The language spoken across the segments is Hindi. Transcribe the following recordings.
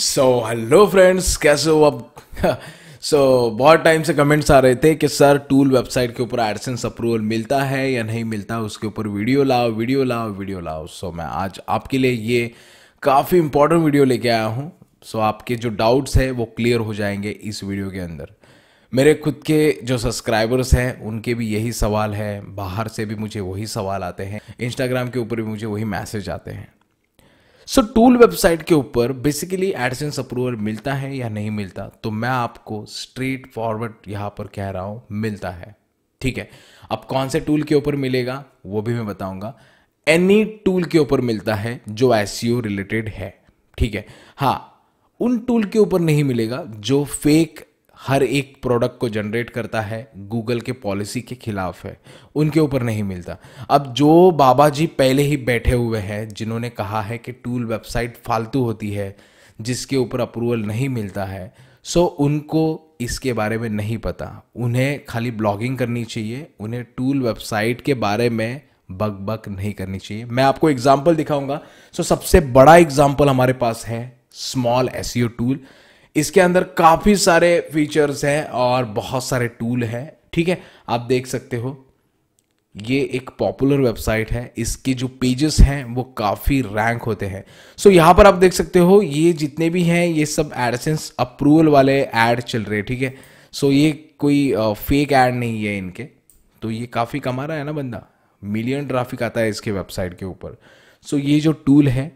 सो हेलो फ्रेंड्स कैसे हो अब सो so, बहुत टाइम से कमेंट्स आ रहे थे कि सर टूल वेबसाइट के ऊपर एडसेंस अप्रूवल मिलता है या नहीं मिलता उसके ऊपर वीडियो लाओ वीडियो लाओ वीडियो लाओ सो so, मैं आज आपके लिए ये काफ़ी इंपॉर्टेंट वीडियो लेके आया हूँ सो so, आपके जो डाउट्स हैं वो क्लियर हो जाएंगे इस वीडियो के अंदर मेरे खुद के जो सब्सक्राइबर्स हैं उनके भी यही सवाल है बाहर से भी मुझे वही सवाल आते हैं इंस्टाग्राम के ऊपर भी मुझे वही मैसेज आते हैं सो टूल वेबसाइट के ऊपर बेसिकली एडसेंस अप्रूवल मिलता है या नहीं मिलता तो मैं आपको स्ट्रेट फॉरवर्ड यहां पर कह रहा हूं मिलता है ठीक है अब कौन से टूल के ऊपर मिलेगा वो भी मैं बताऊंगा एनी टूल के ऊपर मिलता है जो एस रिलेटेड e है ठीक है हाँ उन टूल के ऊपर नहीं मिलेगा जो फेक हर एक प्रोडक्ट को जनरेट करता है गूगल के पॉलिसी के खिलाफ है उनके ऊपर नहीं मिलता अब जो बाबा जी पहले ही बैठे हुए हैं जिन्होंने कहा है कि टूल वेबसाइट फालतू होती है जिसके ऊपर अप्रूवल नहीं मिलता है सो उनको इसके बारे में नहीं पता उन्हें खाली ब्लॉगिंग करनी चाहिए उन्हें टूल वेबसाइट के बारे में बक बक नहीं करनी चाहिए मैं आपको एग्जाम्पल दिखाऊंगा सो सबसे बड़ा एग्जाम्पल हमारे पास है स्मॉल एस टूल इसके अंदर काफ़ी सारे फीचर्स हैं और बहुत सारे टूल हैं ठीक है आप देख सकते हो ये एक पॉपुलर वेबसाइट है इसके जो पेजेस हैं वो काफ़ी रैंक होते हैं सो so, यहाँ पर आप देख सकते हो ये जितने भी हैं ये सब एडसेंस अप्रूवल वाले ऐड चल रहे ठीक है सो so, ये कोई फेक ऐड नहीं है इनके तो ये काफ़ी कमा रहा है ना बंदा मिलियन ट्राफिक आता है इसके वेबसाइट के ऊपर सो so, ये जो टूल है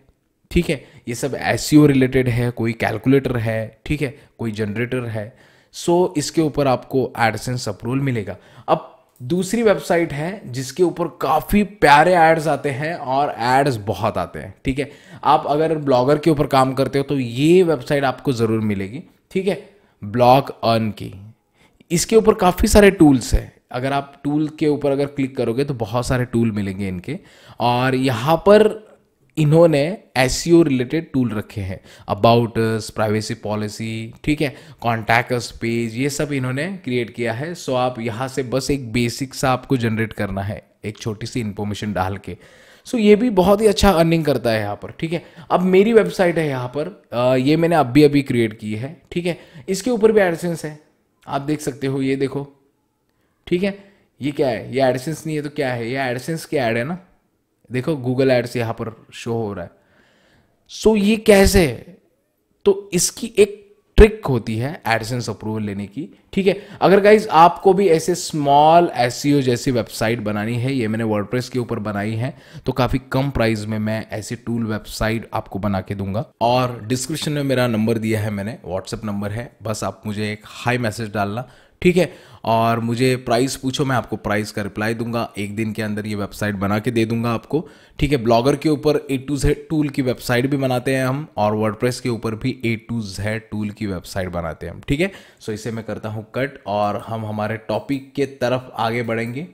ठीक है ये सब एस रिलेटेड e है कोई कैलकुलेटर है ठीक है कोई जनरेटर है सो so, इसके ऊपर आपको एडसेंस अप्रूवल मिलेगा अब दूसरी वेबसाइट है जिसके ऊपर काफ़ी प्यारे एड्स आते हैं और एड्स बहुत आते हैं ठीक है आप अगर ब्लॉगर के ऊपर काम करते हो तो ये वेबसाइट आपको ज़रूर मिलेगी ठीक है ब्लॉग अर्न की इसके ऊपर काफ़ी सारे टूल्स हैं अगर आप टूल के ऊपर अगर क्लिक करोगे तो बहुत सारे टूल मिलेंगे इनके और यहाँ पर इन्होंने एस रिलेटेड टूल रखे हैं अबाउट प्राइवेसी पॉलिसी ठीक है कॉन्टैक्ट पेज ये सब इन्होंने क्रिएट किया है सो आप यहाँ से बस एक बेसिक सा आपको जनरेट करना है एक छोटी सी इन्फॉर्मेशन डाल के सो so, ये भी बहुत ही अच्छा अर्निंग करता है यहाँ पर ठीक है अब मेरी वेबसाइट है यहाँ पर आ, ये मैंने अभी अभी क्रिएट की है ठीक है इसके ऊपर भी एडसेंस है आप देख सकते हो ये देखो ठीक है ये क्या है ये एडसेंस नहीं है तो क्या है ये एडसेंस की ऐड है ना देखो गूगल एड्स यहाँ पर शो हो रहा है सो so, ये कैसे है तो इसकी एक ट्रिक होती है एडसेंस अप्रूवल लेने की ठीक है अगर गाइज आपको भी ऐसे स्मॉल एस e जैसी वेबसाइट बनानी है ये मैंने वर्डप्रेस के ऊपर बनाई है तो काफ़ी कम प्राइस में मैं ऐसे टूल वेबसाइट आपको बना के दूंगा और डिस्क्रिप्शन में मेरा नंबर दिया है मैंने व्हाट्सएप नंबर है बस आप मुझे एक हाई मैसेज डालना ठीक है और मुझे प्राइस पूछो मैं आपको प्राइस का रिप्लाई दूंगा एक दिन के अंदर ये वेबसाइट बना के दे दूंगा आपको ठीक है ब्लॉगर के ऊपर ए टू जेड टूल की वेबसाइट भी बनाते हैं हम और वर्डप्रेस के ऊपर भी ए टू जेड टूल की वेबसाइट बनाते हैं हम ठीक है सो इसे मैं करता हूँ कट और हम हमारे टॉपिक के तरफ आगे बढ़ेंगे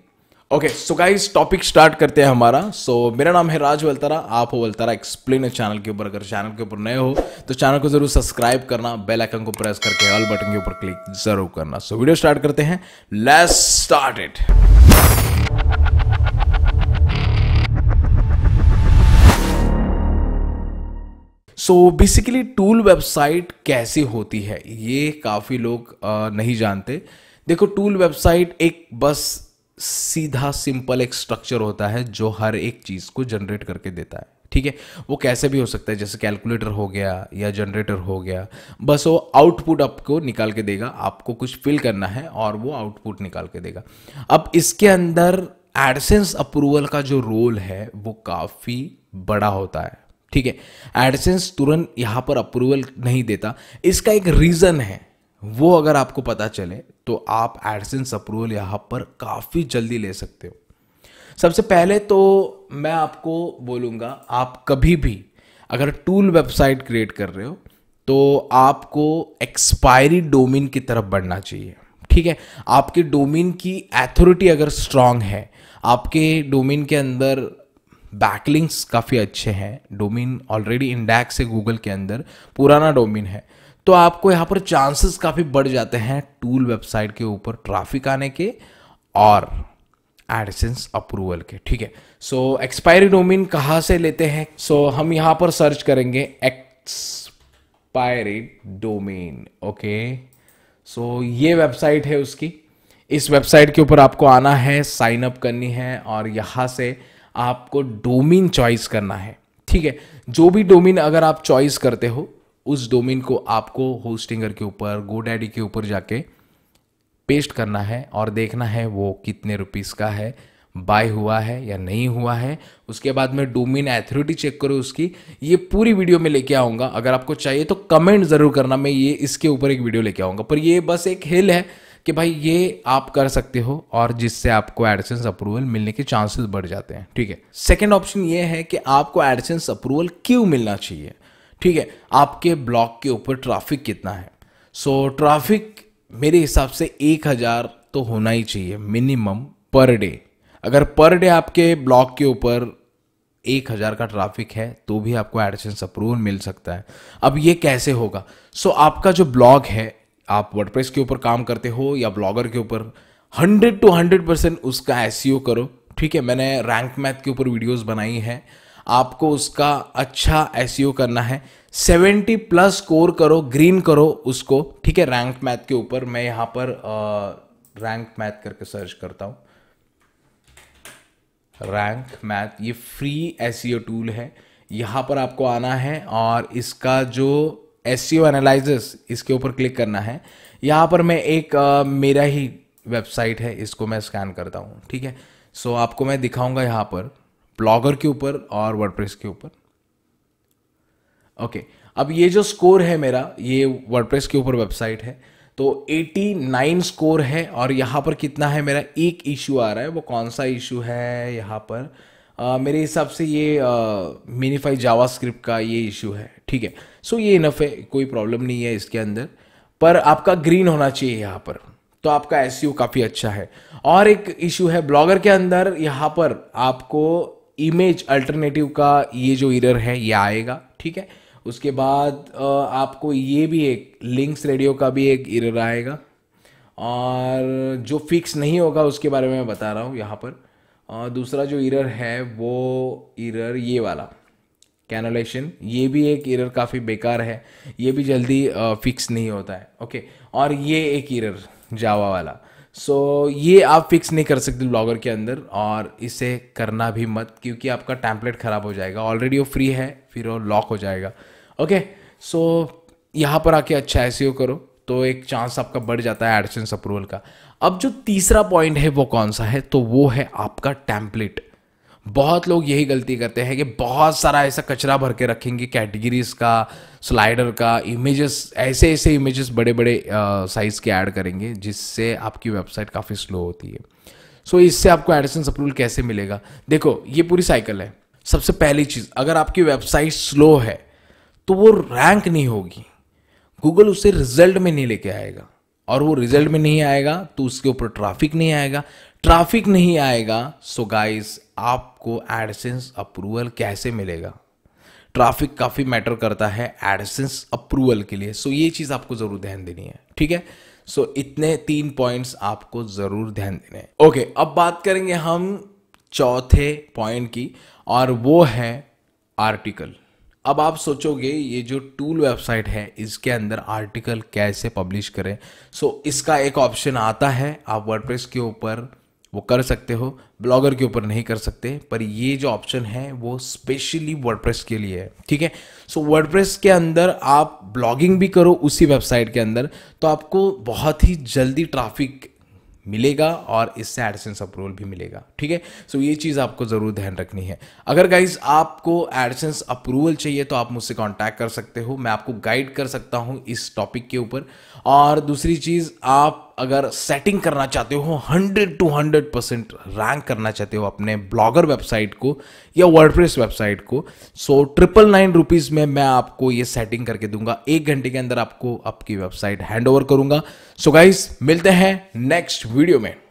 okay so guys topic start करते हैं हमारा सो so, मेरा नाम है राज वलतारा आप हो वलतारा एक्सप्लेन चैनल के ऊपर अगर चैनल के ऊपर नए हो तो चैनल को जरूर सब्सक्राइब करना बेल आइकन को प्रेस करके ऑल बटन के ऊपर क्लिक जरूर करना सो so, वीडियो स्टार्ट करते हैं let's start it so basically tool website कैसी होती है ये काफ़ी लोग आ, नहीं जानते देखो टूल वेबसाइट एक बस सीधा सिंपल एक स्ट्रक्चर होता है जो हर एक चीज़ को जनरेट करके देता है ठीक है वो कैसे भी हो सकता है जैसे कैलकुलेटर हो गया या जनरेटर हो गया बस वो आउटपुट आपको निकाल के देगा आपको कुछ फिल करना है और वो आउटपुट निकाल के देगा अब इसके अंदर एडसेंस अप्रूवल का जो रोल है वो काफ़ी बड़ा होता है ठीक है एडसेंस तुरंत यहाँ पर अप्रूवल नहीं देता इसका एक रीज़न है वो अगर आपको पता चले तो आप एडसेंस अप्रूवल यहाँ पर काफ़ी जल्दी ले सकते हो सबसे पहले तो मैं आपको बोलूँगा आप कभी भी अगर टूल वेबसाइट क्रिएट कर रहे हो तो आपको एक्सपायरी डोमेन की तरफ बढ़ना चाहिए ठीक है आपके डोमेन की एथोरिटी अगर स्ट्रांग है आपके डोमेन के अंदर बैकलिंक्स काफ़ी अच्छे हैं डोमेन ऑलरेडी इंडेक्स है गूगल के अंदर पुराना डोमेन है तो आपको यहाँ पर चांसेस काफ़ी बढ़ जाते हैं टूल वेबसाइट के ऊपर ट्राफिक आने के और एडसेंस अप्रूवल के ठीक है सो एक्सपायरी डोमिन कहाँ से लेते हैं सो so, हम यहाँ पर सर्च करेंगे एक्सपायरी डोमेन ओके सो ये वेबसाइट है उसकी इस वेबसाइट के ऊपर आपको आना है साइन अप करनी है और यहाँ से आपको डोमिन चॉइस करना है ठीक है जो भी डोमिन अगर आप चॉइस करते हो उस डोमेन को आपको होस्टिंगर के ऊपर गोडैडी के ऊपर जाके पेस्ट करना है और देखना है वो कितने रुपीस का है बाय हुआ है या नहीं हुआ है उसके बाद में डोमेन एथोरिटी चेक करो उसकी ये पूरी वीडियो में लेके आऊँगा अगर आपको चाहिए तो कमेंट ज़रूर करना मैं ये इसके ऊपर एक वीडियो लेके आऊँगा पर ये बस एक हिल है कि भाई ये आप कर सकते हो और जिससे आपको एडसेंस अप्रूवल मिलने के चांसेस बढ़ जाते हैं ठीक है सेकेंड ऑप्शन ये है कि आपको एडसेंस अप्रूवल क्यों मिलना चाहिए ठीक है आपके ब्लॉक के ऊपर ट्रैफिक कितना है सो so, ट्रैफिक मेरे हिसाब से एक हज़ार तो होना ही चाहिए मिनिमम पर डे अगर पर डे आपके ब्लॉक के ऊपर एक हज़ार का ट्रैफिक है तो भी आपको एडसेंस अप्रूवल मिल सकता है अब ये कैसे होगा सो so, आपका जो ब्लॉग है आप वर्डप्रेस के ऊपर काम करते हो या ब्लॉगर के ऊपर हंड्रेड टू हंड्रेड परसेंट उसका एस e करो ठीक है मैंने रैंक मैथ के ऊपर वीडियोस बनाई है आपको उसका अच्छा एस e करना है 70 प्लस स्कोर करो ग्रीन करो उसको ठीक है रैंक मैथ के ऊपर मैं यहां पर रैंक मैथ करके सर्च करता हूं रैंक मैथ ये फ्री एस e टूल है यहां पर आपको आना है और इसका जो एस सी एनालिसिस इसके ऊपर क्लिक करना है यहाँ पर मैं एक आ, मेरा ही वेबसाइट है इसको मैं स्कैन करता हूँ ठीक है सो आपको मैं दिखाऊंगा यहां पर ब्लॉगर के ऊपर और वर्डप्रेस के ऊपर ओके okay, अब ये जो स्कोर है मेरा ये वर्डप्रेस के ऊपर वेबसाइट है तो 89 स्कोर है और यहाँ पर कितना है मेरा एक इशू आ रहा है वो कौन सा इशू है यहाँ पर आ, मेरे हिसाब से ये मिनीफाई जावा स्क्रिप्ट का ये इशू है ठीक है सो ये इनफ है कोई प्रॉब्लम नहीं है इसके अंदर पर आपका ग्रीन होना चाहिए यहाँ पर तो आपका एस काफ़ी अच्छा है और एक इशू है ब्लॉगर के अंदर यहाँ पर आपको इमेज अल्टरनेटिव का ये जो इरर है ये आएगा ठीक है उसके बाद आपको ये भी एक लिंक्स रेडियो का भी एक इरर आएगा और जो फिक्स नहीं होगा उसके बारे में मैं बता रहा हूँ यहाँ पर और दूसरा जो इरर है वो इरर ये वाला कैनोलेशन ये भी एक इरर काफ़ी बेकार है ये भी जल्दी फिक्स नहीं होता है ओके और ये एक इरर जावा वाला सो so, ये आप फिक्स नहीं कर सकते ब्लॉगर के अंदर और इसे करना भी मत क्योंकि आपका टैंपलेट ख़राब हो जाएगा ऑलरेडी वो फ्री है फिर वो लॉक हो जाएगा ओके सो यहाँ पर आके अच्छा ऐसे e करो तो एक चांस आपका बढ़ जाता है एडसेंस अप्रूवल का अब जो तीसरा पॉइंट है वो कौन सा है तो वो है आपका टैंपलेट बहुत लोग यही गलती करते हैं कि बहुत सारा ऐसा कचरा भर के रखेंगे कैटेगरीज का स्लाइडर का इमेजेस ऐसे ऐसे इमेजेस बड़े बड़े साइज़ के ऐड करेंगे जिससे आपकी वेबसाइट काफ़ी स्लो होती है सो so, इससे आपको एडिसन्स अप्रूवल कैसे मिलेगा देखो ये पूरी साइकिल है सबसे पहली चीज़ अगर आपकी वेबसाइट स्लो है तो वो रैंक नहीं होगी गूगल उसे रिजल्ट में नहीं लेके आएगा और वो रिजल्ट में नहीं आएगा तो उसके ऊपर ट्रैफिक नहीं आएगा ट्रैफिक नहीं आएगा सो गाइस आपको एडसेंस अप्रूवल कैसे मिलेगा ट्रैफिक काफ़ी मैटर करता है एडसेंस अप्रूवल के लिए सो so, ये चीज़ आपको ज़रूर ध्यान देनी है ठीक है सो so, इतने तीन पॉइंट्स आपको ज़रूर ध्यान देने हैं ओके okay, अब बात करेंगे हम चौथे पॉइंट की और वो है आर्टिकल अब आप सोचोगे ये जो टूल वेबसाइट है इसके अंदर आर्टिकल कैसे पब्लिश करें सो so, इसका एक ऑप्शन आता है आप वर्डप्रेस के ऊपर वो कर सकते हो ब्लॉगर के ऊपर नहीं कर सकते पर ये जो ऑप्शन है वो स्पेशली वर्डप्रेस के लिए है ठीक है सो so, वर्डप्रेस के अंदर आप ब्लॉगिंग भी करो उसी वेबसाइट के अंदर तो आपको बहुत ही जल्दी ट्रैफिक मिलेगा और इससे एडसेंस अप्रूवल भी मिलेगा ठीक है सो ये चीज़ आपको ज़रूर ध्यान रखनी है अगर गाइज आपको एडसेंस अप्रूवल चाहिए तो आप मुझसे कांटेक्ट कर सकते हो मैं आपको गाइड कर सकता हूँ इस टॉपिक के ऊपर और दूसरी चीज़ आप अगर सेटिंग करना चाहते हो hundred to hundred percent rank करना चाहते हो अपने ब्लॉगर वेबसाइट को या वर्डप्रेस वेबसाइट को सो ट्रिपल नाइन रुपीज़ में मैं आपको ये सेटिंग करके दूंगा एक घंटे के अंदर आपको आपकी वेबसाइट हैंड ओवर करूंगा सो so गाइज मिलते हैं नेक्स्ट वीडियो में